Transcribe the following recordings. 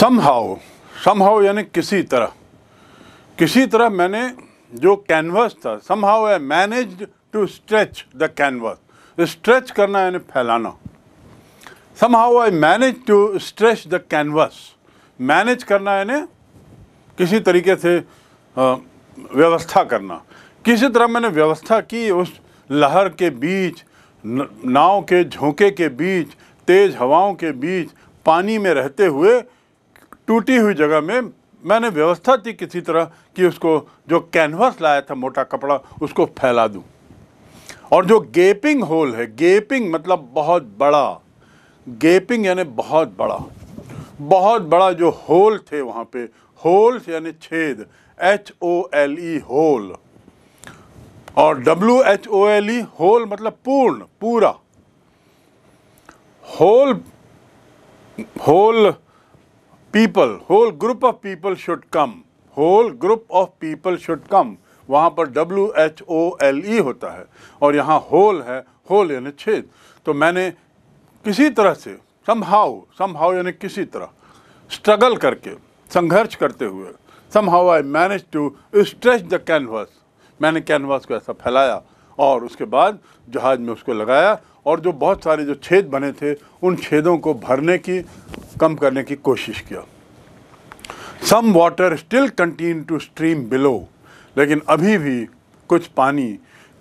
समहाओ समहाओ यानी किसी तरह किसी तरह मैंने जो कैनवस था somehow I manage to stretch the canvas stretch करना यानी फैलाना somehow I manage to stretch the canvas manage करना यानी किसी तरीके से व्यवस्था करना किसी तरह मैंने व्यवस्था की उस लहर के बीच नाव के झोंके के बीच तेज़ हवाओं के बीच पानी में रहते हुए टूटी हुई जगह में मैंने व्यवस्था थी किसी तरह कि उसको जो कैनवास लाया था मोटा कपड़ा उसको फैला दूं और जो गेपिंग होल है गेपिंग मतलब बहुत बड़ा गेपिंग यानी बहुत बड़ा बहुत बड़ा जो होल थे वहाँ पे होल यानी छेद H O L E hole और W H O L E whole मतलब पूर्ण पूरा whole whole people whole group of people should come whole group of people should come वहाँ पर W H O L E होता है और यहाँ होल है होल यानी छेद तो मैंने किसी तरह से सम हाउ यानी किसी तरह स्ट्रगल करके संघर्ष करते हुए somehow I manage to stretch the canvas मैंने कैनवास को ऐसा फैलाया और उसके बाद जहाज़ में उसको लगाया और जो बहुत सारे जो छेद बने थे उन छेदों को भरने की कम करने की कोशिश किया some water still continue to stream below लेकिन अभी भी कुछ पानी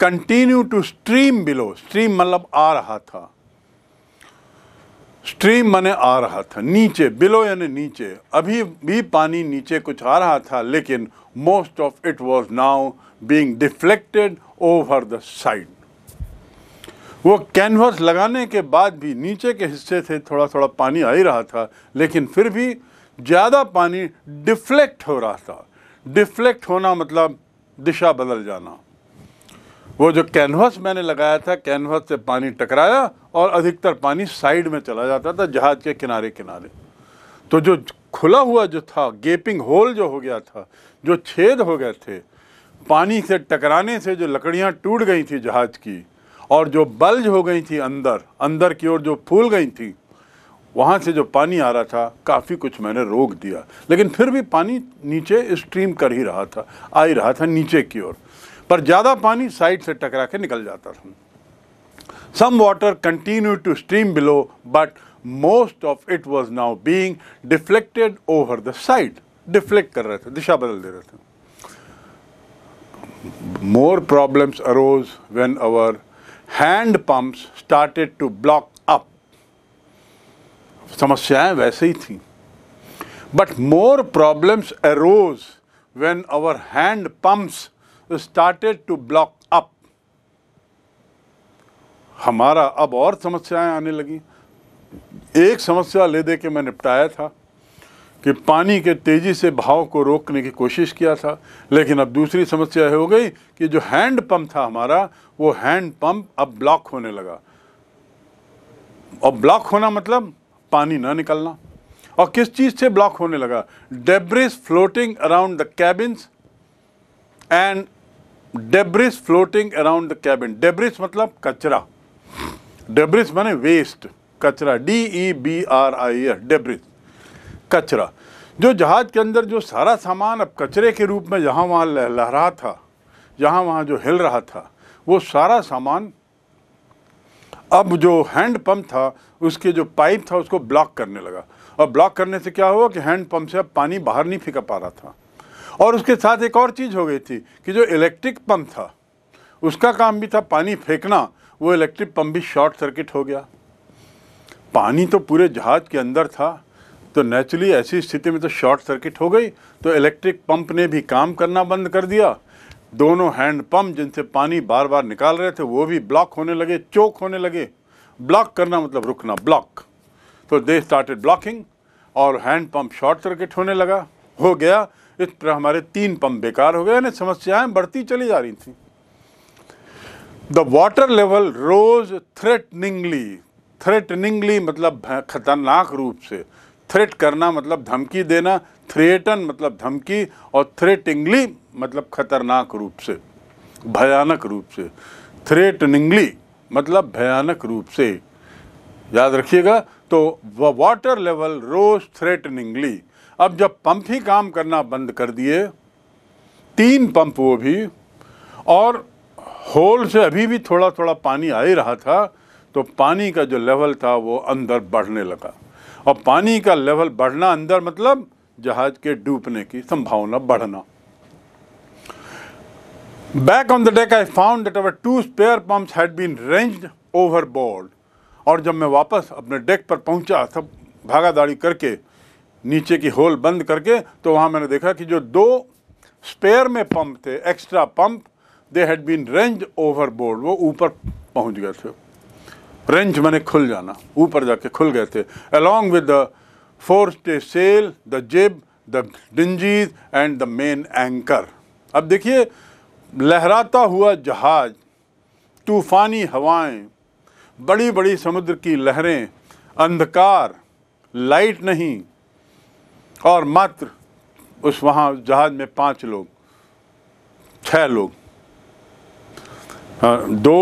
continue to stream below stream मतलब आ रहा था स्ट्रीम मैंने आ रहा था नीचे बिलो यानी नीचे अभी भी पानी नीचे कुछ आ रहा था लेकिन most of it was now being deflected over the side वो कैनवास लगाने के बाद भी नीचे के हिस्से से थोड़ा थोड़ा पानी आ ही रहा था लेकिन फिर भी ज़्यादा पानी डिफ्लेक्ट हो रहा था डिफ्लेक्ट होना मतलब दिशा बदल जाना वो जो कैनवास मैंने लगाया था कैनवास से पानी टकराया और अधिकतर पानी साइड में चला जाता था जहाज के किनारे किनारे तो जो खुला हुआ जो था गेपिंग होल जो हो गया था जो छेद हो गए थे पानी से टकराने से जो लकड़ियाँ टूट गई थी जहाज़ की और जो बल्ज हो गई थी अंदर अंदर की ओर जो फूल गई थी वहाँ से जो पानी आ रहा था काफ़ी कुछ मैंने रोक दिया लेकिन फिर भी पानी नीचे स्ट्रीम कर ही रहा था आ ही रहा था नीचे की ओर पर ज़्यादा पानी साइड से टकरा के निकल जाता था some water continue to stream below but most of it was now being deflected over the side deflect कर रहे थे दिशा बदल दे रहे थे more problems arose when our hand pumps started to block up समस्याएं वैसे ही थी but more problems arose when our hand pumps started to block up हमारा अब और समस्याएं आने लगी एक समस्या ले दे के मैं निपटाया था कि पानी के तेज़ी से भाव को रोकने की कोशिश किया था लेकिन अब दूसरी समस्या हो गई कि जो हैंड पंप था हमारा वो हैंड पंप अब ब्लॉक होने लगा और ब्लॉक होना मतलब पानी ना निकलना और किस चीज़ से ब्लॉक होने लगा debris floating around the cabins and debris floating around the cabin debris मतलब कचरा डेब्रिस माने वेस्ट कचरा D E B R I S debris कचरा जो जहाज़ के अंदर जो सारा सामान अब कचरे के रूप में जहाँ वहाँ लह रहा था जहाँ वहाँ जो हिल रहा था वो सारा सामान अब जो हैंड पंप था उसके जो पाइप था उसको ब्लॉक करने लगा और ब्लॉक करने से क्या हुआ कि हैंड पंप से अब पानी बाहर नहीं फेंका पा रहा था और उसके साथ एक और चीज़ हो गई थी कि जो इलेक्ट्रिक पंप था उसका काम भी था पानी फेंकना वो इलेक्ट्रिक पंप भी शॉर्ट सर्किट हो गया पानी तो पूरे जहाज़ के अंदर था तो नेचुरली ऐसी स्थिति में तो शॉर्ट सर्किट हो गई तो इलेक्ट्रिक पंप ने भी काम करना बंद कर दिया दोनों हैंड पंप जिनसे पानी बार बार निकाल रहे थे वो भी ब्लॉक होने लगे चोक होने लगे ब्लॉक करना मतलब रुकना ब्लॉक तो दे स्टार्टेड ब्लॉकिंग और हैंड पंप शॉर्ट सर्किट होने लगा हो गया इस तरह हमारे तीन पंप बेकार हो गए यानी समस्याएं बढ़ती चली जा रही थी the water level rose threateningly threateningly मतलब खतरनाक रूप से थ्रेट करना मतलब धमकी देना थ्रेटन मतलब धमकी और थ्रेटिंगली मतलब खतरनाक रूप से भयानक रूप से थ्रेटनिंगली मतलब भयानक रूप से याद रखिएगा तो वाटर लेवल रोज थ्रेटनिंगली अब जब पंप ही काम करना बंद कर दिए तीन पंप वो भी और होल से अभी भी थोड़ा थोड़ा पानी आ ही रहा था तो पानी का जो लेवल था वो अंदर बढ़ने लगा और पानी का लेवल बढ़ना अंदर मतलब जहाज के डूबने की संभावना बढ़ना back on the deck I found two spare two spare pumps wrenched overboard और जब मैं वापस अपने डेक पर पहुंचा सब भागादाड़ी करके नीचे की होल बंद करके तो वहां मैंने देखा कि जो दो स्पेयर में पंप थे extra pump they had been wrenched overboard वो ऊपर पहुंच गए थे रेंच मैंने खुल जाना ऊपर जाके खुल गए थे along with the foresail the jib the dinghies and the main anchor अब देखिए लहराता हुआ जहाज तूफ़ानी हवाएं, बड़ी बड़ी समुद्र की लहरें अंधकार लाइट नहीं और मात्र उस वहाँ जहाज़ में पांच लोग छह लोग दो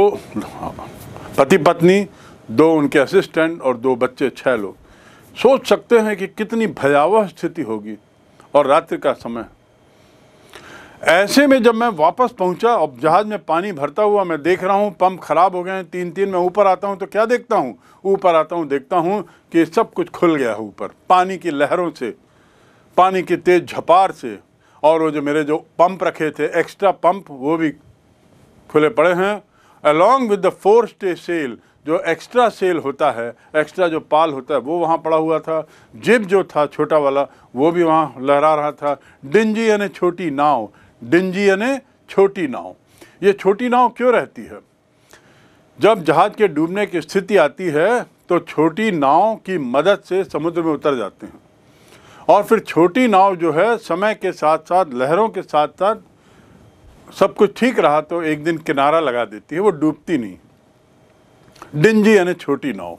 पति पत्नी दो उनके असिस्टेंट और दो बच्चे छः लोग सोच सकते हैं कि कितनी भयावह स्थिति होगी और रात्रि का समय ऐसे में जब मैं वापस पहुंचा और जहाज़ में पानी भरता हुआ मैं देख रहा हूं पंप ख़राब हो गए हैं तीन तीन मैं ऊपर आता हूं तो क्या देखता हूं ऊपर आता हूं देखता हूं कि सब कुछ खुल गया है ऊपर पानी की लहरों से पानी की तेज़ झपार से और वो जो मेरे जो पंप रखे थे एक्स्ट्रा पंप वो भी खुले पड़े हैं along with the forestaysail जो एक्स्ट्रा सेल होता है एक्स्ट्रा जो पाल होता है वो वहाँ पड़ा हुआ था जिप जो था छोटा वाला वो भी वहाँ लहरा रहा था डिंजी यानी छोटी नाव डिंजी यानी छोटी नाव ये छोटी नाव क्यों रहती है जब जहाज़ के डूबने की स्थिति आती है तो छोटी नाव की मदद से समुद्र में उतर जाते हैं और फिर छोटी नाव जो है समय के साथ साथ लहरों के साथ साथ सब कुछ ठीक रहा तो एक दिन किनारा लगा देती है वो डूबती नहीं डिंजी यानी छोटी नाव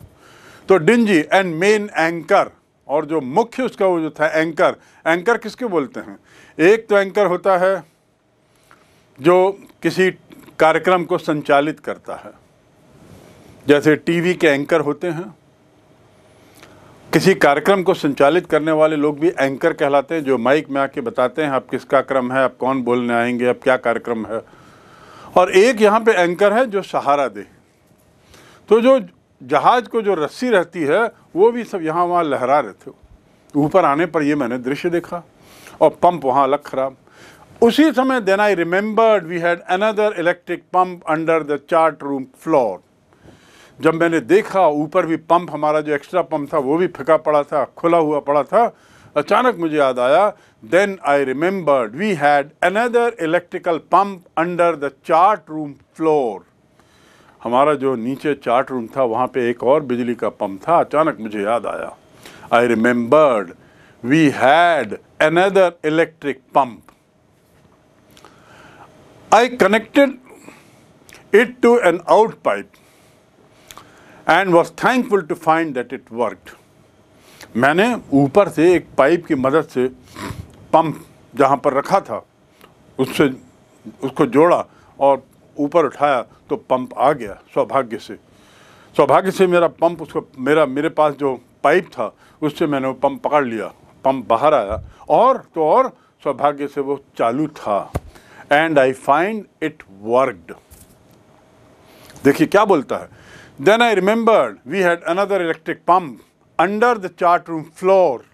तो डिंजी एंड मेन एंकर और जो मुख्य उसका वो जो था एंकर एंकर किसके बोलते हैं एक तो एंकर होता है जो किसी कार्यक्रम को संचालित करता है जैसे टीवी के एंकर होते हैं किसी कार्यक्रम को संचालित करने वाले लोग भी एंकर कहलाते हैं जो माइक में आके बताते हैं आप किसका क्रम है आप कौन बोलने आएंगे अब क्या कार्यक्रम है और एक यहाँ पे एंकर है जो सहारा दे तो जो जहाज को जो रस्सी रहती है वो भी सब यहाँ वहाँ लहरा रहे थे ऊपर आने पर ये मैंने दृश्य देखा और पंप वहाँ अलग खराब उसी समय then I remembered we had another electric pump under the chart room floor जब मैंने देखा ऊपर भी पंप हमारा जो एक्स्ट्रा पंप था वो भी फेंका पड़ा था खुला हुआ पड़ा था अचानक मुझे याद आया then I remembered we had another electrical pump under the chart room floor हमारा जो नीचे चार्ट रूम था वहाँ पे एक और बिजली का पंप था अचानक मुझे याद आया I remembered we had another electric pump I connected it to an out pipe and was thankful to find that it worked मैंने ऊपर से एक पाइप की मदद से पंप जहाँ पर रखा था उससे उसको जोड़ा और ऊपर उठाया तो पंप आ गया सौभाग्य से सौभाग्य से मेरा पंप उसको मेरा मेरे पास जो पाइप था उससे मैंने वो पंप पकड़ लिया पंप बाहर आया और तो और सौभाग्य से वो चालू था and I find it worked देखिए क्या बोलता है Then I remembered we had another electric pump under the chart room floor.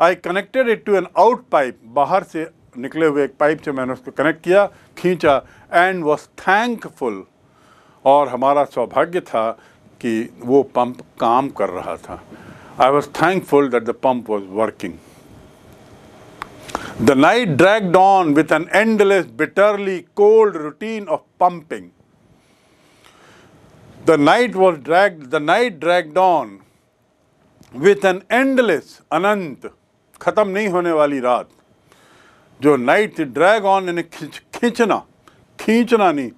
I connected it to an out pipe. Bahar se nikle hue ek pipe se maine usko connect kiya, khincha and was thankful. Or, hamara saubhagya tha ki wo pump kaam kar raha tha. I was thankful that the pump was working. The night dragged on with an endless, bitterly cold routine of pumping. The night was dragged, the night dragged on with an endless, अनंत ख़त्म नहीं होने वाली रात जो night drag on यानी खींच खींचना खींचना नहीं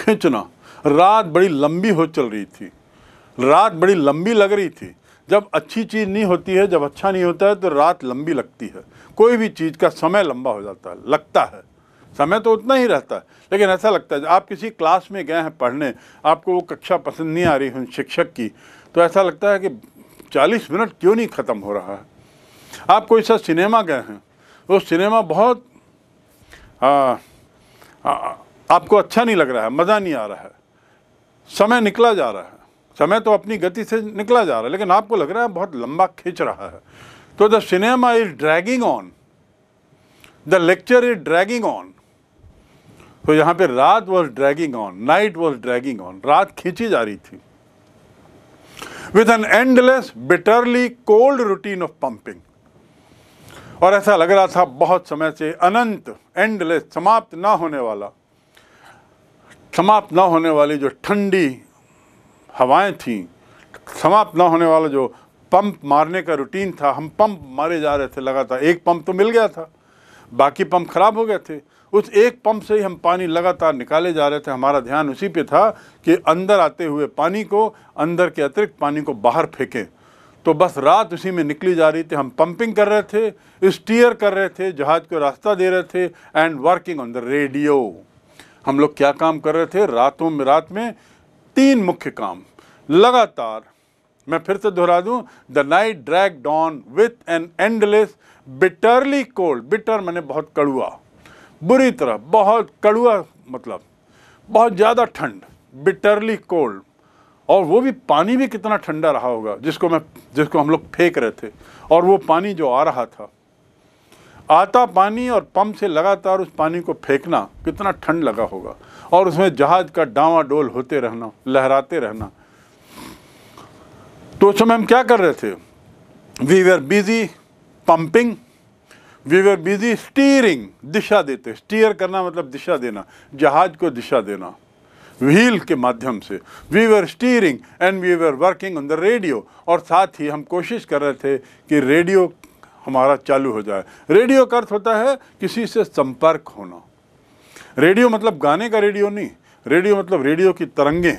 खींचना रात बड़ी लंबी हो चल रही थी रात बड़ी लंबी लग रही थी जब अच्छी चीज़ नहीं होती है जब अच्छा नहीं होता है तो रात लंबी लगती है कोई भी चीज़ का समय लंबा हो जाता है लगता है समय तो उतना ही रहता है लेकिन ऐसा लगता है आप किसी क्लास में गए हैं पढ़ने आपको वो कक्षा पसंद नहीं आ रही उन शिक्षक की तो ऐसा लगता है कि चालीस मिनट क्यों नहीं ख़त्म हो रहा है आप कोई सा सिनेमा गए हैं वो सिनेमा बहुत आ, आ, आपको अच्छा नहीं लग रहा है मज़ा नहीं आ रहा है समय निकला जा रहा है समय तो अपनी गति से निकला जा रहा है लेकिन आपको लग रहा है बहुत लंबा खींच रहा है तो the cinema is dragging on the lecture is dragging on तो यहाँ पे रात was dragging on night was dragging on रात खींची जा रही थी with an endless bitterly cold routine of pumping और ऐसा लग रहा था बहुत समय से अनंत एंडलेस समाप्त ना होने वाला समाप्त ना होने वाली जो ठंडी हवाएं थीं समाप्त ना होने वाला जो पंप मारने का रूटीन था हम पंप मारे जा रहे थे लगातार एक पंप तो मिल गया था बाकी पंप खराब हो गए थे उस एक पंप से ही हम पानी लगातार निकाले जा रहे थे हमारा ध्यान उसी पे था कि अंदर आते हुए पानी को अंदर के अतिरिक्त पानी को बाहर फेंकें तो बस रात उसी में निकली जा रही थी हम पंपिंग कर रहे थे स्टीयर कर रहे थे जहाज को रास्ता दे रहे थे and working on the radio हम लोग क्या काम कर रहे थे रातों में रात में तीन मुख्य काम लगातार मैं फिर से दोहरा दूं the night dragged on with an endless bitterly cold bitter मैंने बहुत कड़ुआ बुरी तरह बहुत कड़ुआ मतलब बहुत ज़्यादा ठंड बिटरली कोल्ड और वो भी पानी भी कितना ठंडा रहा होगा जिसको मैं जिसको हम लोग फेंक रहे थे और वो पानी जो आ रहा था आता पानी और पंप से लगातार उस पानी को फेंकना कितना ठंड लगा होगा और उसमें जहाज का डावा डोल होते रहना लहराते रहना तो उस समय हम क्या कर रहे थे we are busy pumping we were busy steering दिशा देते स्टीयर करना मतलब दिशा देना जहाज को दिशा देना व्हील के माध्यम से we were steering and we were working on the radio और साथ ही हम कोशिश कर रहे थे कि रेडियो हमारा चालू हो जाए रेडियो का अर्थ होता है किसी से संपर्क होना रेडियो मतलब गाने का रेडियो नहीं रेडियो मतलब रेडियो की तरंगें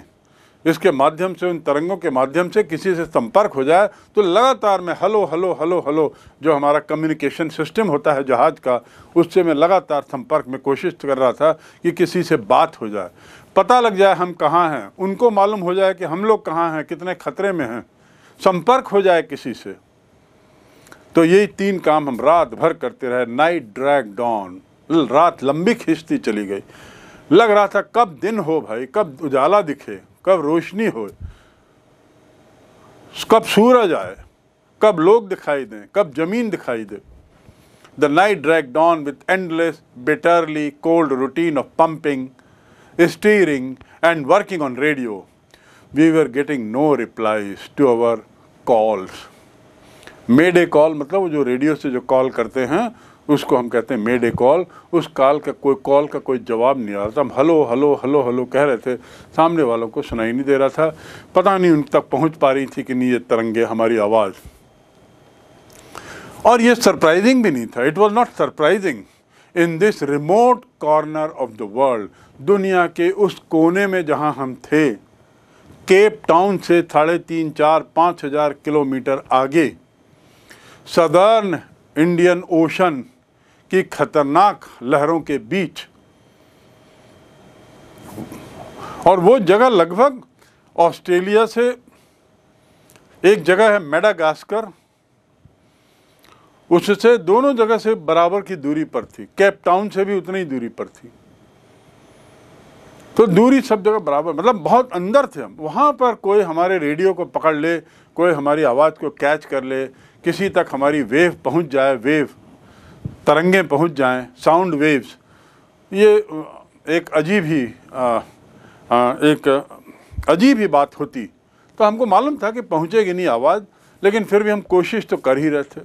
इसके माध्यम से उन तरंगों के माध्यम से किसी से संपर्क हो जाए तो लगातार मैं हलो हलो हलो हलो जो हमारा कम्युनिकेशन सिस्टम होता है जहाज़ का उससे मैं लगातार संपर्क में कोशिश कर रहा था कि किसी से बात हो जाए पता लग जाए हम कहाँ हैं उनको मालूम हो जाए कि हम लोग कहाँ हैं कितने खतरे में हैं संपर्क हो जाए किसी से तो यही तीन काम हम रात भर करते रहे नाइट ड्रैग डॉन रात लंबी खींचती चली गई लग रहा था कब दिन हो भाई कब उजाला दिखे कब रोशनी हो कब सूरज आए कब लोग दिखाई दें कब ज़मीन दिखाई दे the night dragged on with endless bitterly cold routine of pumping and working on radio we are getting no replies to our calls made a call मतलब वो जो रेडियो से जो कॉल करते हैं उसको हम कहते हैं मेड ए कॉल उस कॉल का कोई कॉल का कोई जवाब नहीं आ रहा था हम हलो हलो हलो हलो कह रहे थे सामने वालों को सुनाई नहीं दे रहा था पता नहीं उन तक पहुंच पा रही थी कि नहीं ये तरंगे हमारी आवाज़ और ये सरप्राइजिंग भी नहीं था it was not surprising in this remote corner of the world दुनिया के उस कोने में जहाँ हम थे केप टाउन से साढ़े तीन चार पाँच हज़ार किलोमीटर आगे सदर्न इंडियन ओशन की खतरनाक लहरों के बीच और वो जगह लगभग ऑस्ट्रेलिया से एक जगह है मेडागास्कर उससे दोनों जगह से बराबर की दूरी पर थी कैप टाउन से भी उतनी ही दूरी पर थी तो दूरी सब जगह बराबर मतलब बहुत अंदर थे हम वहाँ पर कोई हमारे रेडियो को पकड़ ले कोई हमारी आवाज़ को कैच कर ले किसी तक हमारी वेव पहुँच जाए वेव तरंगें पहुंच जाएं साउंड वेव्स ये एक अजीब ही आ, आ, एक अजीब ही बात होती तो हमको मालूम था कि पहुंचेगी नहीं आवाज़ लेकिन फिर भी हम कोशिश तो कर ही रहे थे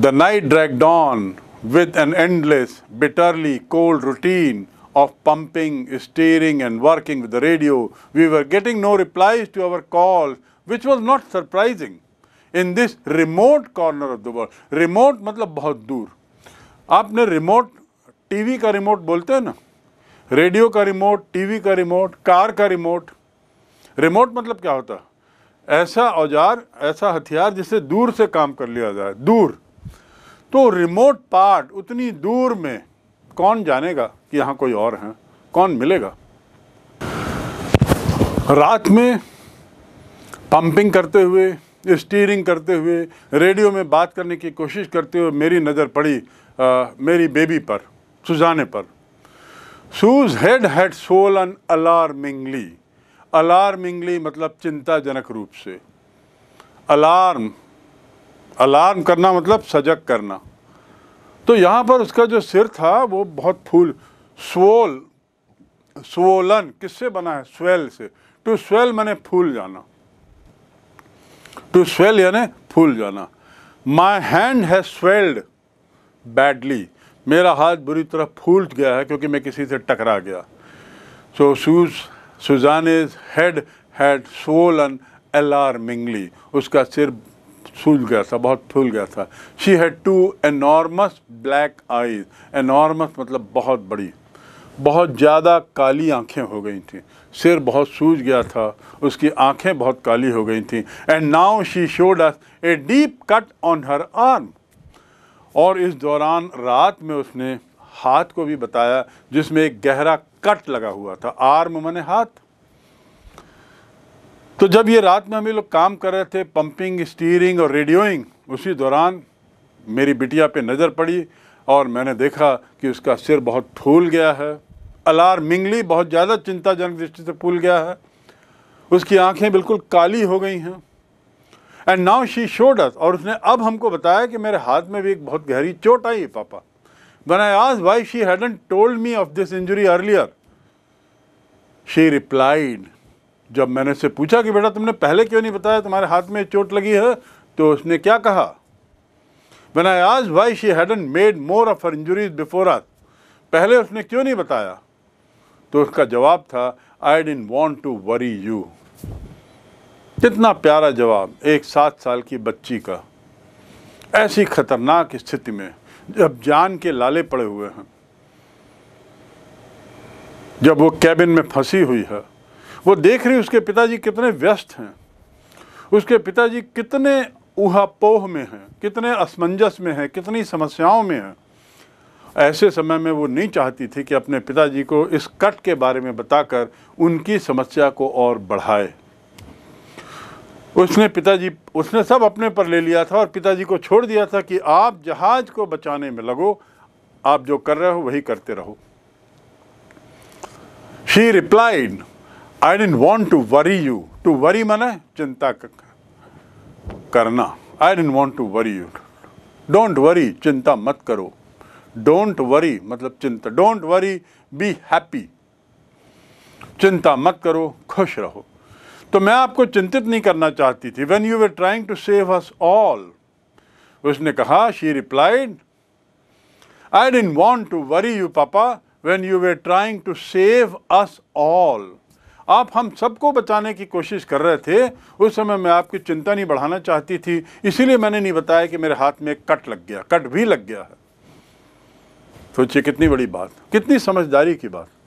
the night dragged on with an endless bitterly cold routine of pumping steering and working with the radio we were getting no replies to our call which was not surprising in this remote corner of the world remote मतलब बहुत दूर आपने remote TV का remote बोलते हैं ना radio का remote TV का रिमोट कार का रिमोट रिमोट मतलब क्या होता ऐसा औजार ऐसा हथियार जिसे दूर से काम कर लिया जाए दूर तो रिमोट पार्ट उतनी दूर में कौन जानेगा कि यहाँ कोई और है कौन मिलेगा रात में पंपिंग करते हुए स्टीयरिंग करते हुए रेडियो में बात करने की कोशिश करते हुए मेरी नज़र पड़ी आ, मेरी बेबी पर सुजाने पर Sue's head had swollen alarmingly alarmingly मतलब चिंताजनक रूप से अलार्म अलार्म करना मतलब सजग करना तो यहाँ पर उसका जो सिर था वो बहुत फूल स्वोल स्वोलन किससे बना है स्वेल से टू स्वेल मैंने फूल जाना टू स्वेल यानी फूल जाना my hand has swelled badly मेरा हाथ बुरी तरह फूल गया है क्योंकि मैं किसी से टकरा गया so Sue is head had swollen alarmingly उसका सिर सूझ गया था बहुत फूल गया था she had two enormous black eyes enormous मतलब बहुत बड़ी बहुत ज़्यादा काली आंखें हो गई थी सिर बहुत सूज गया था उसकी आंखें बहुत काली हो गई थी and now she showed us a deep cut on her arm और इस दौरान रात में उसने हाथ को भी बताया जिसमें एक गहरा कट लगा हुआ था आर्म मने हाथ तो जब ये रात में हमें लोग काम कर रहे थे पंपिंग स्टीयरिंग और रेडियोइंग उसी दौरान मेरी बिटिया पे नज़र पड़ी और मैंने देखा कि उसका सिर बहुत फूल गया है अलार्मिंगली बहुत ज़्यादा चिंताजनक दृष्टि से फूल गया है उसकी आंखें बिल्कुल काली हो गई हैं and now she showed us और उसने अब हमको बताया कि मेरे हाथ में भी एक बहुत गहरी चोट आई है पापा वन आई आज why she hadn't told me of this injury earlier she replied जब मैंने उससे पूछा कि बेटा तुमने पहले क्यों नहीं बताया तुम्हारे हाथ में चोट लगी है तो उसने क्या कहा वन आई आज why she hadn't made more of her injuries before as पहले उसने क्यों नहीं बताया तो उसका जवाब था आई डिन वॉन्ट टू वरी यू कितना प्यारा जवाब एक सात साल की बच्ची का ऐसी खतरनाक स्थिति में जब जान के लाले पड़े हुए हैं जब वो कैबिन में फंसी हुई है वो देख रही उसके पिताजी कितने व्यस्त हैं उसके पिताजी कितने उहापोह में हैं कितने असमंजस में हैं कितनी समस्याओं में हैं ऐसे समय में वो नहीं चाहती थी कि अपने पिताजी को इस कट के बारे में बताकर उनकी समस्या को और बढ़ाए उसने पिताजी उसने सब अपने पर ले लिया था और पिताजी को छोड़ दिया था कि आप जहाज को बचाने में लगो आप जो कर रहे हो वही करते रहो she replied I didn't want to worry you to worry मन चिंता करना I didn't want to worry you don't worry चिंता मत करो डोंट वरी मतलब चिंता डोंट वरी बी हैप्पी चिंता मत करो खुश रहो तो मैं आपको चिंतित नहीं करना चाहती थी when you were trying to save us all उसने कहा she replied I didn't want to worry you पापा when you were trying to save us all आप हम सबको बचाने की कोशिश कर रहे थे उस समय मैं आपकी चिंता नहीं बढ़ाना चाहती थी इसीलिए मैंने नहीं बताया कि मेरे हाथ में कट लग गया कट भी लग गया है सोचिए कितनी बड़ी बात कितनी समझदारी की बात